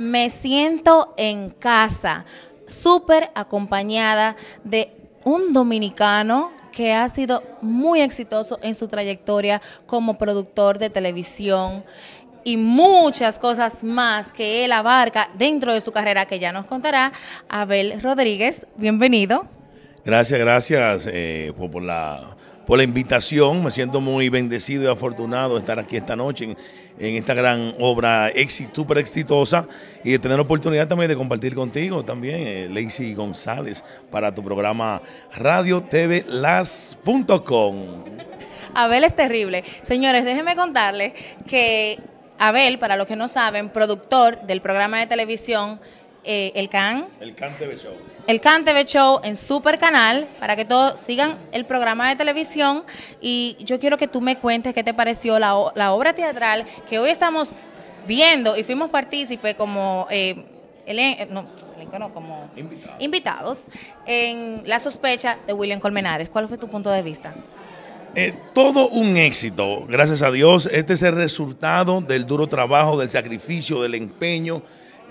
me siento en casa, súper acompañada de un dominicano que ha sido muy exitoso en su trayectoria como productor de televisión y muchas cosas más que él abarca dentro de su carrera que ya nos contará Abel Rodríguez. Bienvenido. Gracias, gracias eh, por la por la invitación. Me siento muy bendecido y afortunado de estar aquí esta noche en, esta gran obra super exitosa y de tener la oportunidad también de compartir contigo también, eh, Lacey González, para tu programa Radio TV Las.com. Abel es terrible. Señores, déjenme contarles que Abel, para los que no saben, productor del programa de televisión eh, el CAN. El CAN TV Show. El CAN TV Show en Super Canal para que todos sigan el programa de televisión. Y yo quiero que tú me cuentes qué te pareció la, obra teatral que hoy estamos viendo y fuimos partícipes como. Eh, eh, como invitados. en La sospecha de William Colmenares. ¿Cuál fue tu punto de vista? todo un éxito, gracias a Dios. Este es el resultado del duro trabajo, del sacrificio, del empeño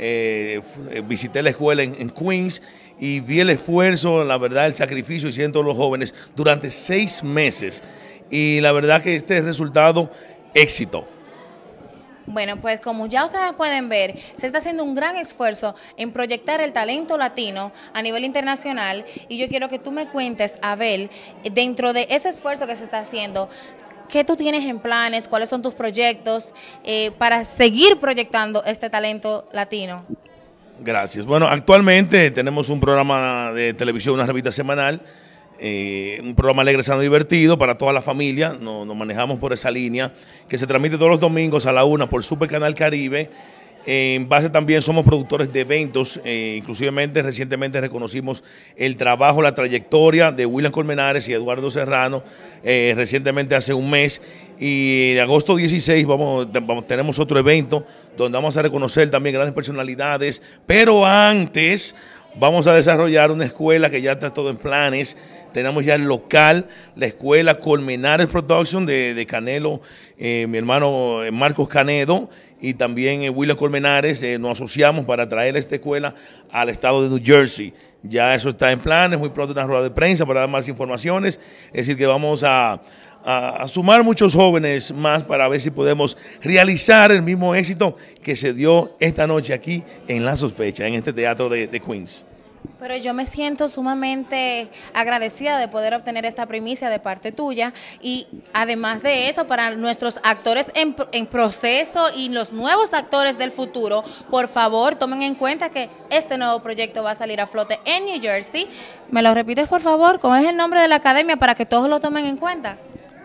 eh, eh, visité la escuela en, Queens y vi el esfuerzo, la verdad, el sacrificio y hicieron todos los jóvenes durante seis meses. Y la verdad que este resultado, éxito. Bueno, pues como ya ustedes pueden ver, se está haciendo un gran esfuerzo en proyectar el talento latino a nivel internacional y yo quiero que tú me cuentes, Abel, dentro de ese esfuerzo que se está haciendo, ¿Qué tú tienes en planes? ¿Cuáles son tus proyectos eh, para seguir proyectando este talento latino? Gracias. Bueno, actualmente tenemos un programa de televisión, una revista semanal, eh, un programa alegre, sano, y divertido para toda la familia. Nos, manejamos por esa línea que se transmite todos los domingos a la una por Super Canal Caribe en base también somos productores de eventos, eh, inclusivemente recientemente reconocimos el trabajo, la trayectoria de William Colmenares y Eduardo Serrano, eh, recientemente hace un mes, y de agosto 16 vamos, vamos, tenemos otro evento donde vamos a reconocer también grandes personalidades, pero antes vamos a desarrollar una escuela que ya está todo en planes. Tenemos ya el local, la escuela Colmenares Production de, Canelo, eh, mi hermano eh, Marcos Canedo y también William Colmenares eh, nos asociamos para traer esta escuela al estado de New Jersey. Ya eso está en planes, muy pronto una rueda de prensa para dar más informaciones. Es decir, que vamos a, sumar muchos jóvenes más para ver si podemos realizar el mismo éxito que se dio esta noche aquí en La Sospecha, en este teatro de Queens. Pero yo me siento sumamente agradecida de poder obtener esta primicia de parte tuya y además de eso, para nuestros actores en, proceso y los nuevos actores del futuro, por favor tomen en cuenta que este nuevo proyecto va a salir a flote en New Jersey. ¿Me lo repites por favor? ¿Cuál es el nombre de la academia para que todos lo tomen en cuenta?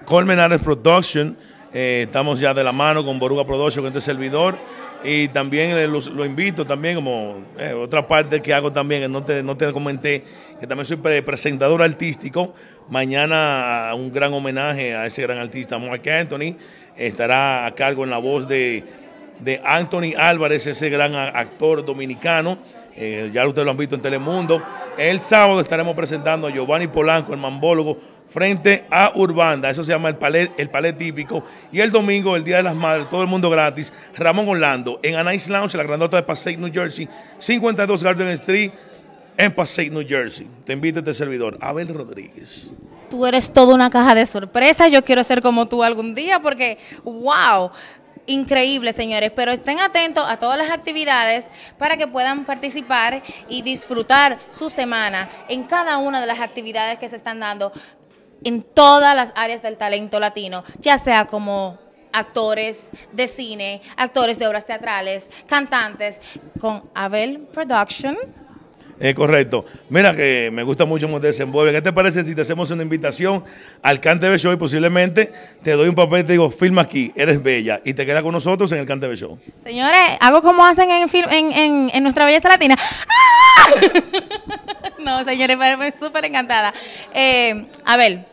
Colmenares Production eh, estamos ya de la mano con Boruga que con este servidor. Y también eh, lo invito también, como eh, otra parte que hago también, no te, no te comenté, que también soy presentador artístico. Mañana ah, un gran homenaje a ese gran artista, Mark Anthony. Estará a cargo en la voz de, de Anthony Álvarez, ese gran actor dominicano. ya ustedes lo han visto en Telemundo. El sábado estaremos presentando a Giovanni Polanco, el mambólogo, frente a Urbanda. Eso se llama el palet, el palet típico. Y el domingo, el Día de las Madres, todo el mundo gratis. Ramón Orlando, en Anice Lounge, la grandota de Passaic, New Jersey, 52 Garden Street, en Passaic, New Jersey. Te invito este servidor, Abel Rodríguez. Tú eres toda una caja de sorpresas. Yo quiero ser como tú algún día porque, wow increíble, señores. Pero estén atentos a todas las actividades para que puedan participar y disfrutar su semana en cada una de las actividades que se están dando en todas las áreas del talento latino, ya sea como actores de cine, actores de obras teatrales, cantantes, con Abel Production. correcto. Mira que me gusta mucho cómo desenvuelve. ¿Qué te parece si te hacemos una invitación al de Show y posiblemente te doy un papel y te digo, filma aquí, eres bella y te queda con nosotros en el Cante Show? Señores, hago como hacen en, nuestra belleza latina. no, señores, súper encantada. Eh, Abel,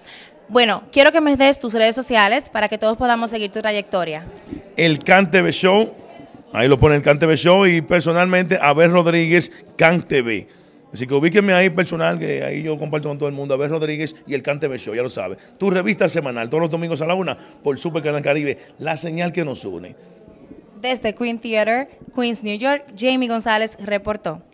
bueno, quiero que me des tus redes sociales para que todos podamos seguir tu trayectoria. El TV Show, ahí lo pone el TV Show y personalmente Abel Rodríguez TV. Así que ubíquenme ahí personal, que ahí yo comparto con todo el mundo. Abel Rodríguez y el TV Show, ya lo sabes. Tu revista semanal, todos los domingos a la una, por Super Canal Caribe, la señal que nos une. Desde Queen Theater, Queens, New York, Jamie González reportó.